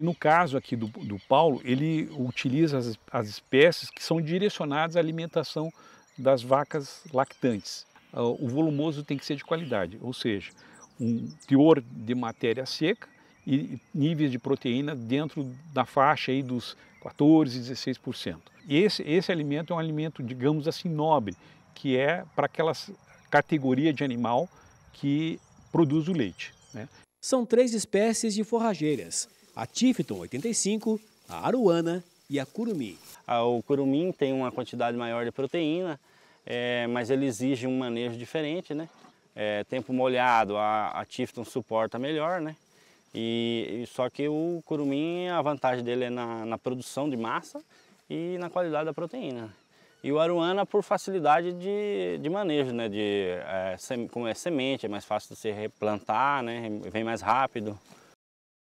No caso aqui do, do Paulo, ele utiliza as, as espécies que são direcionadas à alimentação das vacas lactantes. Ah, o volumoso tem que ser de qualidade, ou seja, um teor de matéria seca e níveis de proteína dentro da faixa aí dos 14 e 16%. E esse, esse alimento é um alimento, digamos assim, nobre, que é para aquela categoria de animal que produz o leite. Né? São três espécies de forrageiras a Tifton 85, a Aruana e a Curumim. O curumim tem uma quantidade maior de proteína, é, mas ele exige um manejo diferente, né? É, tempo molhado, a, a Tifton suporta melhor, né? E, só que o curumim, a vantagem dele é na, na, produção de massa e na qualidade da proteína. E o aruana por facilidade de, de manejo, né? De, é, como é semente, é mais fácil de se replantar, né? Vem mais rápido.